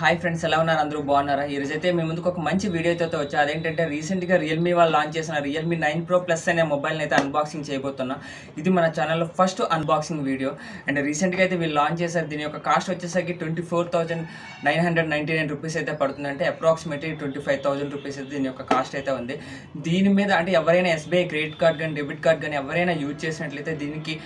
hi friends ఎలా ఉన్నారు అందరూ బాగున్నారా ఈరోజైతే మీ ముందుకు ఒక మంచి వీడియో అయితే వచ్చా అదేంటంటే రీసెంట్గా రియల్మీ వాళ్ళు లాంచ్ చేసిన రియల్మీ నైన్ ప్రో ప్లస్ అనే మొబైల్ని అయితే అన్బాక్సింగ్ చేయబోతున్నా ఇది మన ఛానల్లో ఫస్ట్ అన్బాక్సింగ్ వీడియో అండ్ రీసెంట్గా అయితే వీళ్ళు లాంచ్ చేశారు దీని యొక్క కాస్ట్ వచ్చేసరికి twenty four thousand nine hundred ninety nine rupees అయితే పడుతుందంటే approximately twenty five thousand rupees అయితే దీని యొక్క కాస్ట్ అయితే ఉంది దీని మీద అంటే ఎవరైనా ఎస్బీఐ క్రెడిట్ కార్డ్ కానీ డెబిట్ కార్డ్ కానీ ఎవరైనా యూజ్ చేసినట్లయితే దీనికి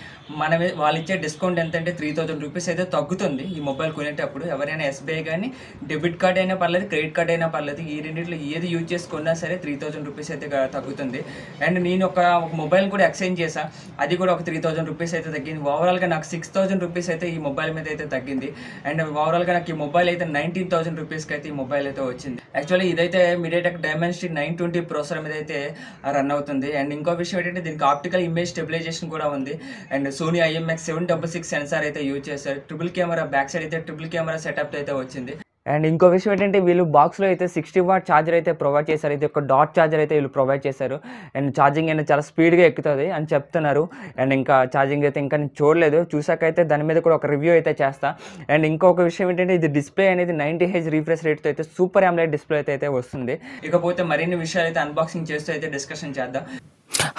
మనమే వాళ్ళు ఇచ్చే డిస్కౌంట్ ఎంతంటే త్రీ థౌసండ్ రూపీస్ అయితే తగ్గుతుంది ఈ మొబైల్ కొనేటప్పుడు ఎవరైనా ఎస్బీఐ కానీ డెబిట్ కార్డ్ అయినా పర్లేదు క్రెడిట్ కార్డ్ అయినా పర్లేదు ఈ రెండింటిలో ఏది యూజ్ చేసుకున్నా సరే త్రీ థౌజండ్ రూపీస్ అయితే తగ్గుతుంది అండ్ నేను ఒక ఒక మొబైల్ కూడా ఎక్స్చేంజ్ చేశాను అది కూడా ఒక త్రీ థౌజండ్ రూపీస్ అయితే తగ్గింది ఓవరాల్గా నాకు సిక్స్ థౌజండ్ రూపీస్ అయితే ఈ మొబైల్ మీద అయితే తగ్గింది అండ్ ఓవరాల్గా నాకు ఈ మొబైల్ అయితే నైన్టీన్ థౌసండ్ రూపీస్కి అయితే ఈ మొబైల్ అయితే వచ్చింది యాక్చువల్లీ ఇదైతే MediaTek Dimensity nine twenty processor మీద అయితే రన్ అవుతుంది అండ్ ఇంకో విషయం ఏంటంటే దీనికి ఆప్టికల్ ఇమేజ్ స్టెబిలైజేషన్ కూడా ఉంది and Sony IMX seven double six sensor అయితే యూజ్ చేశారు ట్రిపుల్ కెమెరా బ్యాక్ సైడ్ అయితే ట్రిపుల్ కెమెరా సెటప్ అయితే వచ్చింది అండ్ ఇంకో విషయం ఏంటంటే వీళ్ళు బాక్స్లో అయితే సిక్స్టీ వాట్ ఛార్జర్ అయితే ప్రొవైడ్ చేశారు ఇది ఒక డాట్ ఛార్జర్ అయితే వీళ్ళు ప్రొవైడ్ చేశారు అండ్ ఛార్జింగ్ అయినా చాలా స్పీడ్గా ఎక్కుతుంది అని చెప్తున్నారు అండ్ ఇంకా ఛార్జింగ్ అయితే ఇంకా నేను చూడలేదు చూసాక అయితే దాని మీద కూడా ఒక రివ్యూ అయితే చేస్తా అండ్ ఇంకొక విషయం ఏంటంటే ఇది డిస్ప్లే అనేది నైంటీ హెచ్ రీఫ్రెష్ రేట్తో అయితే సూపర్ యామ్లైట్ డిస్ప్లే అయితే వస్తుంది ఇకపోతే మరిన్ని విషయాలు అయితే అన్బాక్సింగ్ చేస్తూ అయితే డిస్కషన్ చేద్దాం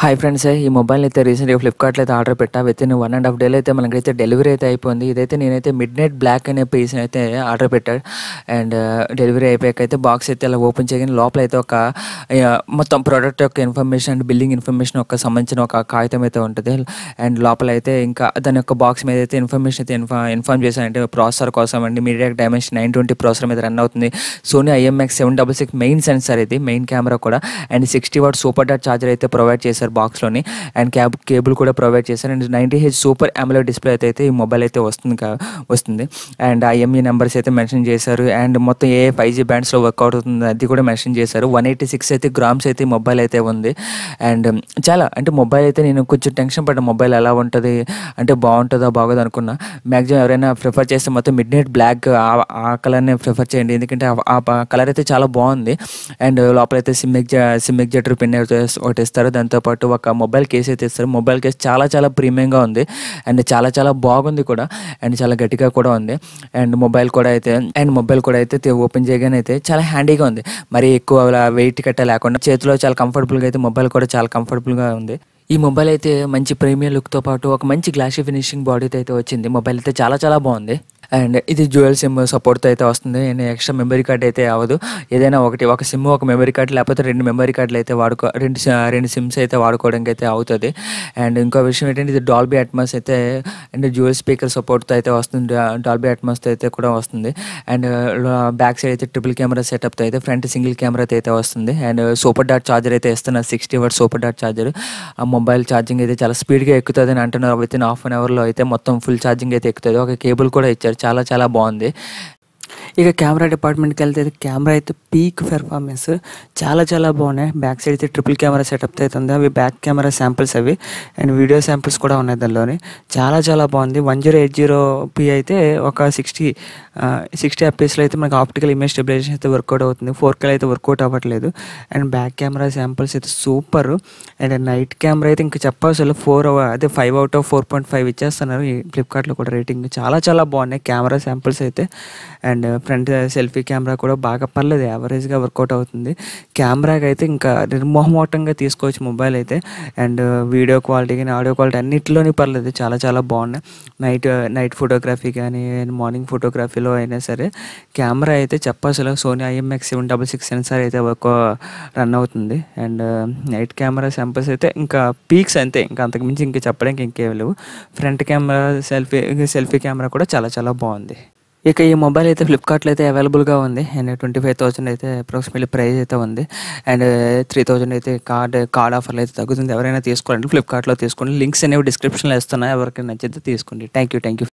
హాయ్ ఫ్రెండ్స్ ఈ మొబైల్ అయితే రీసెంట్గా ఫ్లిప్కార్ట్లో అయితే ఆర్డర్ పెట్టా within one and half డేలో అయితే మనకైతే డెలివరీ అయితే అయిపోయింది ఇదైతే నేనైతే మిడ్ నైట్ బ్లాక్ అనే పీస్ అయితే ఆర్డర్ పెట్టాడు అండ్ డెలివరీ అయిపోయాక అయితే బాక్స్ అయితే అలా ఓపెన్ చేయగానే లోపల అయితే ఒక uh, మొత్తం ప్రోడక్ట్ యొక్క ఇన్ఫర్మేషన్ అండ్ బిల్లింగ్ ఇన్ఫర్మేషన్ ఒక సంబంధించిన ఒక కాగితం అయితే ఉంటుంది అండ్ లోపల అయితే ఇంకా దాని యొక్క బాక్స్ మీద అయితే ఇన్ఫర్మేషన్ అయితే ఇన్ఫార్మ్ ఇన్ఫార్మ్ చేశానంటే ప్రాసెసర్ కోసం అండి media dimension nine twenty processor మీద రన్ అవుతుంది Sony IMX seven double six main sensor ఇది మెయిన్ కెమెరా కూడా అండ్ సిక్స్టీ వాట్ సూపర్ డాట్ ఛార్జర్ అయితే ప్రొవైడ్ చేసి చేశారు బాక్స్లోని అండ్ క్యాబ్ కేబుల్ కూడా ప్రొవైడ్ చేశారు అండ్ నైంటీ హెచ్ సూపర్ అమలో డిస్ప్లే అయితే అయితే ఈ మొబైల్ అయితే వస్తుంది వస్తుంది అండ్ ఐఎంఈ నెంబర్స్ అయితే మెన్షన్ చేశారు అండ్ మొత్తం ఏ ఫైవ్ జీ బ్యాండ్స్లో వర్కౌట్ అవుతుంది అది కూడా మెన్షన్ చేశారు వన్ ఎయిటీ సిక్స్ అయితే గ్రామ్స్ అయితే మొబైల్ అయితే ఉంది అండ్ చాలా అంటే మొబైల్ అయితే నేను కొంచెం టెన్షన్ పడ్డా మొబైల్ ఎలా ఉంటుంది అంటే బాగుంటుందా బాగోదు అనుకున్నా మ్యాక్సిమం ఎవరైనా ప్రిఫర్ చేస్తే మొత్తం మిడ్ నైట్ బ్లాక్ ఆ కలర్నే ప్రిఫర్ చేయండి ఎందుకంటే ఆ కలర్ అయితే చాలా బాగుంది అండ్ లోపలైతే సిమ్మిక్ సిమ్మిక్ జెటర్ పిన్ ఒకటి ఇస్తారు దాంతో పాటు ఒక మొబైల్ కేస్ అయితే ఇస్తారు మొబైల్ కేస్ చాలా చాలా ప్రీమియంగా ఉంది అండ్ చాలా చాలా బాగుంది కూడా అండ్ చాలా గట్టిగా కూడా ఉంది అండ్ మొబైల్ కూడా అయితే అండ్ మొబైల్ కూడా అయితే ఓపెన్ చేయగానే అయితే చాలా హ్యాండీగా ఉంది మరి ఎక్కువ వెయిట్ కట్ట లేకుండా చేతిలో చాలా కంఫర్టబుల్గా అయితే మొబైల్ కూడా చాలా కంఫర్టబుల్గా ఉంది ఈ మొబైల్ అయితే మంచి ప్రీమియం లుక్తో పాటు ఒక మంచి గ్లాసీ ఫినిషింగ్ బాడీతో అయితే వచ్చింది మొబైల్ అయితే చాలా చాలా బాగుంది అండ్ ఇది జ్యువెల్ సిమ్ సపోర్ట్తో అయితే వస్తుంది నేను ఎక్స్ట్రా మెమరీ కార్డ్ అయితే అవ్వదు ఏదైనా ఒకటి ఒక సిమ్ ఒక మెమరీ కార్డ్ లేకపోతే రెండు మెమరీ కార్డులు అయితే వాడుకో రెండు రెండు సిమ్స్ అయితే వాడుకోవడానికి అయితే అవుతుంది అండ్ ఇంకో విషయం ఏంటంటే ఇది డాల్బీ అట్మాస్ అయితే అండ్ జ్యువెల్ స్పీకర్ సపోర్ట్తో అయితే వస్తుంది డాల్బీ అట్మాస్తో అయితే కూడా వస్తుంది అండ్ బ్యాక్ సైడ్ అయితే ట్రిపుల్ కెమెరా సెటప్తో అయితే ఫ్రంట్ సింగిల్ కెమెరాతో అయితే వస్తుంది అండ్ సూపర్ డాట్ ఛార్జర్ అయితే ఇస్తున్నారు సిక్స్టీ వర్డ్ సూపర్ డాట్ ఛార్జర్ ఆ మొబైల్ ఛార్జింగ్ అయితే చాలా స్పీడ్గా ఎక్కుతుంది అని అంటున్నారు విత్ ఇన్ హాఫ్ అన్ అవర్లో అయితే మొత్తం ఫుల్ ఛార్జింగ్ అయితే ఎక్కుతుంది ఒక కేబుల్ కూడా ఇచ్చారు చాలా చాలా బాగుంది ఇక కెమెరా డిపార్ట్మెంట్కి వెళ్తే అయితే కెమెరా అయితే పీక్ పెర్ఫార్మెన్స్ చాలా చాలా బాగున్నాయి బ్యాక్ సైడ్ అయితే ట్రిపుల్ కెమెరా సెటప్ అయితే ఉంది అవి బ్యాక్ కెమెరా శాంపిల్స్ అవి అండ్ వీడియో శాంపిల్స్ కూడా ఉన్నాయి దానిలోని చాలా చాలా బాగుంది one zero eight zero P అయితే ఒక సిక్స్టీ సిక్స్టీ ఎఫ్పిఎస్లో అయితే మనకు ఆప్టికల్ ఇమేజ్ స్టెబిలైజేషన్ అయితే వర్కౌట్ అవుతుంది ఫోర్ కేలో అయితే వర్కౌట్ అవ్వట్లేదు అండ్ బ్యాక్ కెమెరా శాంపిల్స్ అయితే సూపర్ అండ్ నైట్ కెమెరా అయితే ఇంకా చెప్పాల్సిన ఫోర్ అదే five out of four point five ఇచ్చేస్తున్నారు ఫ్లిప్కార్ట్లో కూడా రేటింగ్ చాలా చాలా బాగున్నాయి కెమెరా శాంపిల్స్ అయితే అండ్ ఫ్రంట్ సెల్ఫీ కెమెరా కూడా బాగా పర్లేదు యావరేజ్గా వర్కౌట్ అవుతుంది కెమెరాకి అయితే ఇంకా నిర్మోహమోటంగా తీసుకోవచ్చు మొబైల్ అయితే అండ్ వీడియో క్వాలిటీ కానీ ఆడియో క్వాలిటీ అన్నింటిలోనే పర్లేదు చాలా చాలా బాగున్నాయి నైట్ నైట్ ఫోటోగ్రఫీ కానీ మార్నింగ్ ఫోటోగ్రఫీలో అయినా సరే కెమెరా అయితే చెప్పాల్సిన Sony IMX seven double six sensor అయితే ఒక రన్ అవుతుంది అండ్ నైట్ కెమెరా సెంపల్స్ అయితే ఇంకా పీక్స్ అంతే ఇంకా అంతకుమించి ఇంకా చెప్పడానికి ఇంకేం లేవు front camera selfie selfie camera కూడా చాలా చాలా బాగుంది ఇక ఈ మొబైల్ అయితే ఫ్లిప్కార్ట్లో అయితే అవైలబుల్గా ఉంది అండ్ ట్వంటీ ఫైవ్ థౌసండ్ అయితే అప్రాక్సిమేట్లీ ప్రైస్ అయితే ఉంది అండ్ త్రీ థౌసండ్ అయితే కార్డ్ కార్డ్ ఆఫర్లు అయితే తగ్గుతుంది ఎవరైనా తీసుకోవాలంటే ఫ్లిప్కార్ట్లో తీసుకోండి లింక్స్ అనేవి డిస్క్రిప్షన్లో ఇస్తున్నాయి ఎవరికైనా నచ్చితే తీసుకోండి థ్యాంక్ యూ థ్యాంక్ యూ